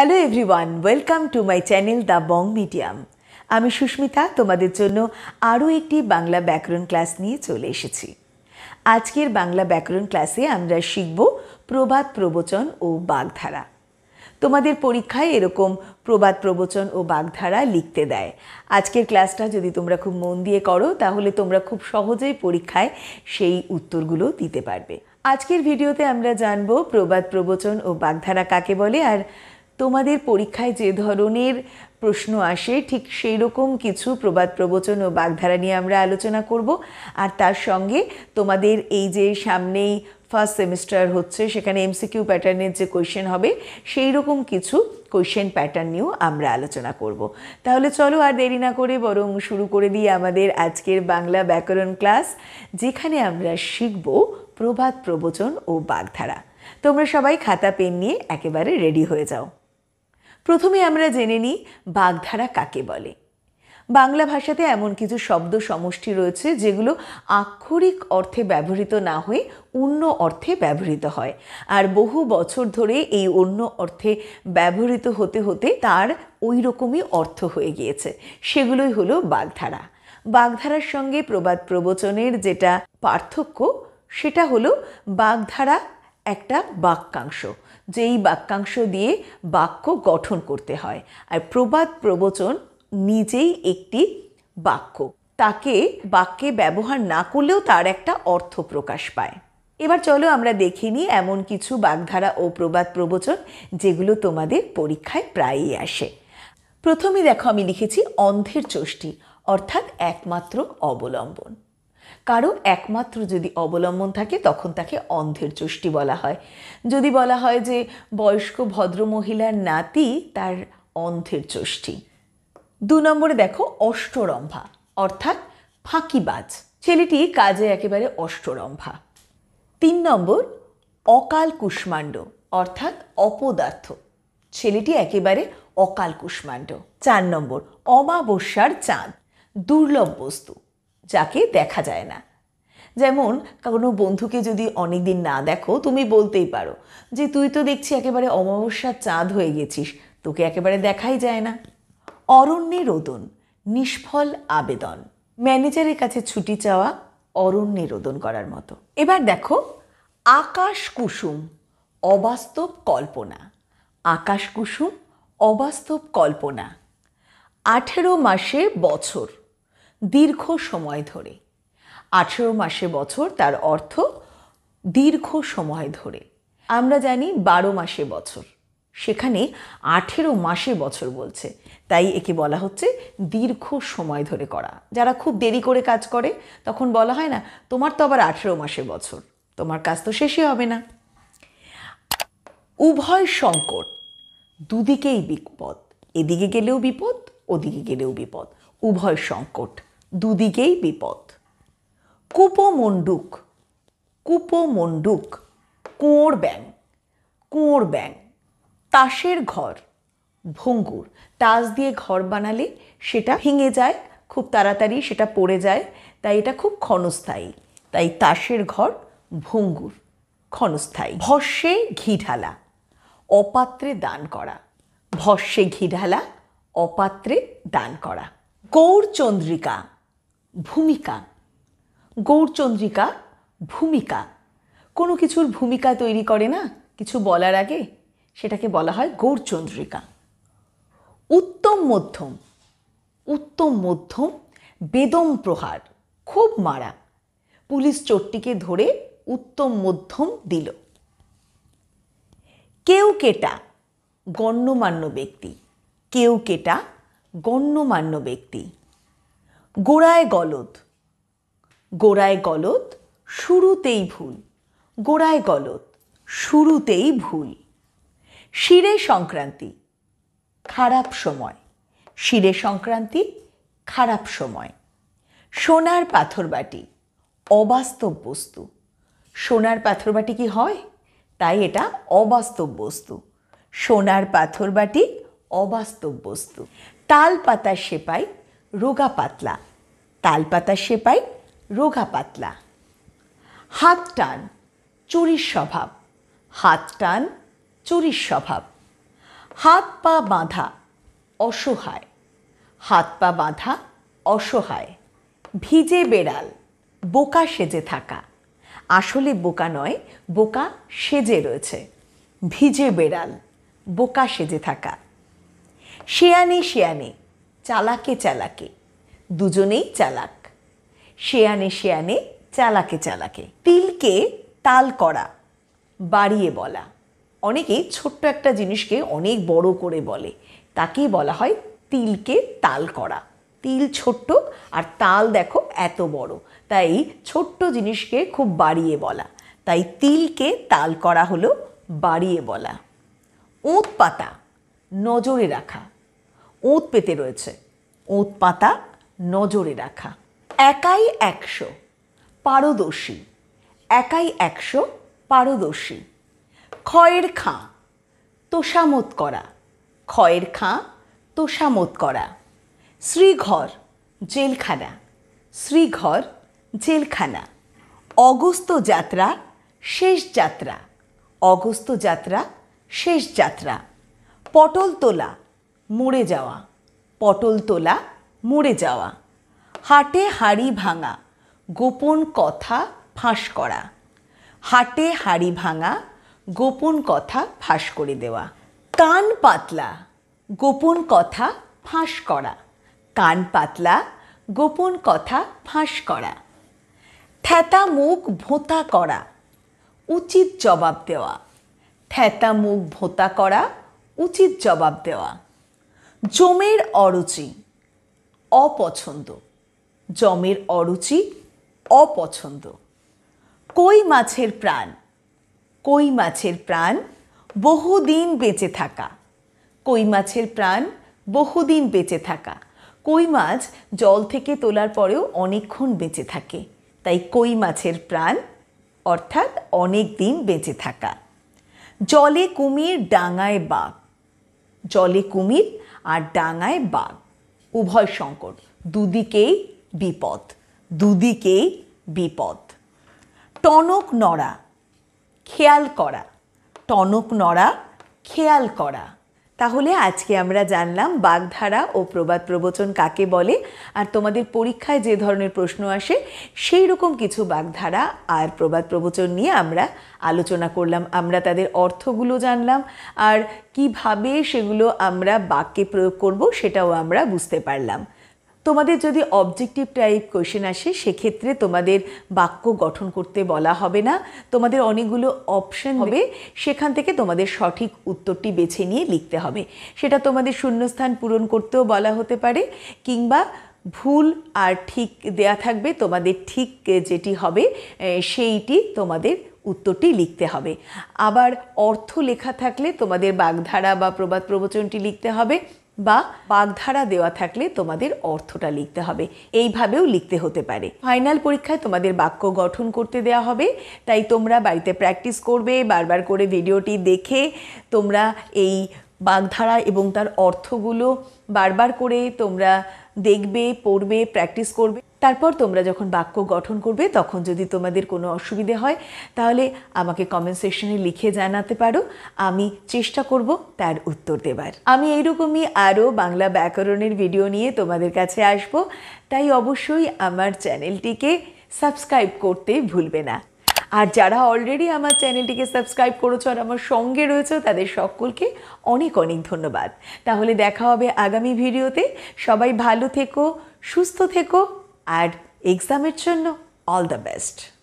hello everyone welcome to my channel the Bong medium আমি সুস্মিতা তোমাদের জন্য আরও একটি বাংলা ব্যাকরণ ক্লাস নিয়ে চলে এসেছি আজকের বাংলা ব্যাকরণ ক্লাসে আমরা শিখব প্রবাদ প্রবচন ও বাগধারা তোমাদের পরীক্ষায় এরকম প্রবাদ প্রবচন ও বাগধারা লিখতে দেয় আজকের ক্লাসটা যদি তোমরা খুব মন দিয়ে করো তাহলে তোমরা খুব সহজেই পরীক্ষায় সেই উত্তরগুলো দিতে পারবে আজকের ভিডিওতে আমরা জানব প্রবাদ প্রবচন ও বাগধারা কাকে বলে আর তোমাদের পরীক্ষায় যে ধরনের প্রশ্ন আসে ঠিক সেই রকম কিছু প্রবাদ প্রবচন ও বাগধারা নিয়ে আমরা আলোচনা করব আর তার সঙ্গে তোমাদের এই যে সামনেই ফার্স্ট সেমিস্টার হচ্ছে সেখানে এমসিকিউ প্যাটার্নের যে কোয়েশ্চেন হবে সেই রকম কিছু কোয়েশ্চেন প্যাটার্ন নিয়েও আমরা আলোচনা করব তাহলে চলো আর দেরি না করে বরং শুরু করে দিই আমাদের আজকের বাংলা ব্যাকরণ ক্লাস যেখানে আমরা শিখব প্রবাদ প্রবচন ও বাগধারা তোমরা সবাই খাতা পেন নিয়ে একেবারে রেডি হয়ে যাও প্রথমে আমরা জেনে নিই বাগধারা কাকে বলে বাংলা ভাষাতে এমন কিছু শব্দ সমষ্টি রয়েছে যেগুলো আক্ষরিক অর্থে ব্যবহৃত না হয়ে অন্য অর্থে ব্যবহৃত হয় আর বহু বছর ধরে এই অন্য অর্থে ব্যবহৃত হতে হতে তার ওই রকমই অর্থ হয়ে গিয়েছে সেগুলোই হলো বাগধারা বাগধারার সঙ্গে প্রবাদ প্রবচনের যেটা পার্থক্য সেটা হলো বাগধারা একটা বাক্যাংশ যেই বাক্যাংশ দিয়ে বাক্য গঠন করতে হয় আর প্রবাদ প্রবচন নিজেই একটি বাক্য তাকে বাক্যে ব্যবহার না করলেও তার একটা অর্থ প্রকাশ পায় এবার চলো আমরা দেখে নিই এমন কিছু বাগধারা ও প্রবাদ প্রবচন যেগুলো তোমাদের পরীক্ষায় প্রায়ই আসে প্রথমে দেখো আমি লিখেছি অন্ধের চষ্টি অর্থাৎ একমাত্র অবলম্বন কারো একমাত্র যদি অবলম্বন থাকে তখন তাকে অন্ধের চষ্টি বলা হয় যদি বলা হয় যে বয়স্ক ভদ্রমহিলার নাতি তার অন্ধের চষ্টি দু নম্বরে দেখো অষ্টরম্ভা অর্থাৎ ফাঁকিবাজ ছেলেটি কাজে একেবারে অষ্টরম্ভা তিন নম্বর অকাল কুষ্মাণ্ড অর্থাৎ অপদার্থ ছেলেটি একেবারে অকাল কুষ্মাণ্ড চার নম্বর অমাবস্যার চাঁদ দুর্লভ বস্তু যাকে দেখা যায় না যেমন কোনো বন্ধুকে যদি অনেক দিন না দেখো তুমি বলতেই পারো যে তুই তো দেখছি একেবারে অমাবস্যার চাঁদ হয়ে গেছিস তোকে একেবারে দেখাই যায় না অরণ্যে রোদন নিষ্ফল আবেদন ম্যানেজারের কাছে ছুটি চাওয়া অরণ্যে রোদন করার মতো এবার দেখো আকাশ কুসুম অবাস্তব কল্পনা আকাশ কুসুম অবাস্তব কল্পনা আঠেরো মাসে বছর দীর্ঘ সময় ধরে আঠেরো মাসে বছর তার অর্থ দীর্ঘ সময় ধরে আমরা জানি বারো মাসে বছর সেখানে আঠেরো মাসে বছর বলছে তাই একে বলা হচ্ছে দীর্ঘ সময় ধরে করা যারা খুব দেরি করে কাজ করে তখন বলা হয় না তোমার তো আবার আঠেরো মাসে বছর তোমার কাজ তো শেষই হবে না উভয় সংকট দুদিকেই বিপদ এদিকে গেলেও বিপদ ওদিকে গেলেও বিপদ উভয় সংকট দুদিকেই বিপদ কুপমণ্ডুক কুপমণ্ডুক কুঁয়োর ব্যাং কুঁয়োর ব্যাং তাসের ঘর ভঙ্গুর তাস দিয়ে ঘর বানালে সেটা ভেঙে যায় খুব তাড়াতাড়ি সেটা পড়ে যায় তাই এটা খুব ক্ষণস্থায়ী তাই তাসের ঘর ভঙ্গুর ক্ষণস্থায়ী ভস্যে ঘি ঢালা অপাত্রে দান করা ভস্যে ঘি ঢালা অপাত্রে দান করা গৌরচন্দ্রিকা ভূমিকা গৌরচন্দ্রিকা ভূমিকা কোনো কিছুর ভূমিকা তৈরি করে না কিছু বলার আগে সেটাকে বলা হয় গৌরচন্দ্রিকা উত্তম মধ্যম উত্তম মধ্যম বেদম প্রহার খুব মারা পুলিশ চোরটিকে ধরে উত্তম মধ্যম দিল কেউ কেটা গণ্যমান্য ব্যক্তি কেউ কেটা গণ্যমান্য ব্যক্তি গোড়ায় গলদ গোড়ায় গলদ শুরুতেই ভুল গোড়ায় গলদ শুরুতেই ভুল শিরে সংক্রান্তি খারাপ সময় শিরে সংক্রান্তি খারাপ সময় সোনার পাথরবাটি অবাস্তব বস্তু সোনার পাথরবাটি কি হয় তাই এটা অবাস্তব বস্তু সোনার পাথরবাটি অবাস্তব বস্তু তাল পাতা সেপাই রোগা পাতলা তালপাতা সেপাই রোগা পাতলা হাত টান চুরির স্বভাব হাত টান চুরির স্বভাব হাত পা বাঁধা অসহায় হাত পা বাঁধা অসহায় ভিজে বেড়াল বোকা সেজে থাকা আসলে বোকা নয় বোকা সেজে রয়েছে ভিজে বেড়াল বোকা সেজে থাকা শেয়ানে শেয়ানে চালাকে চালাকে দুজনেই চালাক শেয়ানে শেয়ানে চালাকে চালাকে তিলকে তাল করা বাড়িয়ে বলা অনেকে ছোট্ট একটা জিনিসকে অনেক বড় করে বলে তাকেই বলা হয় তিলকে তাল করা তিল ছোট্ট আর তাল দেখো এত বড় তাই ছোট্ট জিনিসকে খুব বাড়িয়ে বলা তাই তিলকে তাল করা হলো বাড়িয়ে বলা ওঁত পাতা নজরে রাখা ওঁত পেতে রয়েছে ওঁত পাতা নজরে রাখা একাই একশো পারদর্শী একাই একশো পারদর্শী ক্ষয়ের খাঁ তোষামত করা ক্ষয়ের খাঁ তোষামত করা শ্রীঘর জেলখানা শ্রীঘর জেলখানা অগস্ত যাত্রা শেষ যাত্রা অগস্ত যাত্রা শেষ যাত্রা পটল তোলা মরে যাওয়া পটল তোলা মরে যাওয়া হাটে হাড়ি ভাঙা গোপন কথা ফাঁস করা হাটে হাড়ি ভাঙা গোপন কথা ফাঁস করে দেওয়া কান পাতলা গোপন কথা ফাঁস করা কান পাতলা গোপন কথা ফাঁস করা থ্যাতা মুখ ভোঁতা করা উচিত জবাব দেওয়া থ্যাতা মুখ ভোঁতা করা উচিত জবাব দেওয়া জমের অরুচি অপছন্দ জমের অরুচি অপছন্দ কই মাছের প্রাণ কই মাছের প্রাণ বহুদিন বেঁচে থাকা কই মাছের প্রাণ বহুদিন বেঁচে থাকা কই মাছ জল থেকে তোলার পরেও অনেকক্ষণ বেঁচে থাকে তাই কই মাছের প্রাণ অর্থাৎ অনেক দিন বেঁচে থাকা জলে কুমির ডাঙায় বাঘ জলে কুমির আর ডাঙায় বাঘ উভয় সংকট দুদিকেই বিপদ দুদিকেই বিপদ টনক নড়া খেয়াল করা টনক নড়া খেয়াল করা তাহলে আজকে আমরা জানলাম বাগধারা ও প্রবাদ প্রবচন কাকে বলে আর তোমাদের পরীক্ষায় যে ধরনের প্রশ্ন আসে সেই রকম কিছু বাগধারা আর প্রবাদ প্রবচন নিয়ে আমরা আলোচনা করলাম আমরা তাদের অর্থগুলো জানলাম আর কিভাবে সেগুলো আমরা বাক্যে প্রয়োগ করব সেটাও আমরা বুঝতে পারলাম তোমাদের যদি অবজেক্টিভ টাইপ কোয়েশ্চেন আসে সেক্ষেত্রে তোমাদের বাক্য গঠন করতে বলা হবে না তোমাদের অনেকগুলো অপশন হবে সেখান থেকে তোমাদের সঠিক উত্তরটি বেছে নিয়ে লিখতে হবে সেটা তোমাদের শূন্যস্থান পূরণ করতেও বলা হতে পারে কিংবা ভুল আর ঠিক দেয়া থাকবে তোমাদের ঠিক যেটি হবে সেইটি তোমাদের উত্তরটি লিখতে হবে আবার অর্থ লেখা থাকলে তোমাদের বাগধারা বা প্রবাদ প্রবচনটি লিখতে হবে বা বাগধারা দেওয়া থাকলে তোমাদের অর্থটা লিখতে হবে এইভাবেও লিখতে হতে পারে ফাইনাল পরীক্ষায় তোমাদের বাক্য গঠন করতে দেওয়া হবে তাই তোমরা বাড়িতে প্র্যাকটিস করবে বারবার করে ভিডিওটি দেখে তোমরা এই বাগধারা এবং তার অর্থগুলো বারবার করে তোমরা দেখবে পড়বে প্র্যাকটিস করবে তারপর তোমরা যখন বাক্য গঠন করবে তখন যদি তোমাদের কোনো অসুবিধে হয় তাহলে আমাকে কমেন্ট সেকশনে লিখে জানাতে পারো আমি চেষ্টা করব তার উত্তর দেবার আমি এইরকমই আরও বাংলা ব্যাকরণের ভিডিও নিয়ে তোমাদের কাছে আসব তাই অবশ্যই আমার চ্যানেলটিকে সাবস্ক্রাইব করতে ভুলবে না আর যারা অলরেডি আমার চ্যানেলটিকে সাবস্ক্রাইব করেছো আর আমার সঙ্গে রয়েছে তাদের সকলকে অনেক অনেক ধন্যবাদ তাহলে দেখা হবে আগামী ভিডিওতে সবাই ভালো থেকো সুস্থ থেকো আর এক্সামের জন্য অল দ্য বেস্ট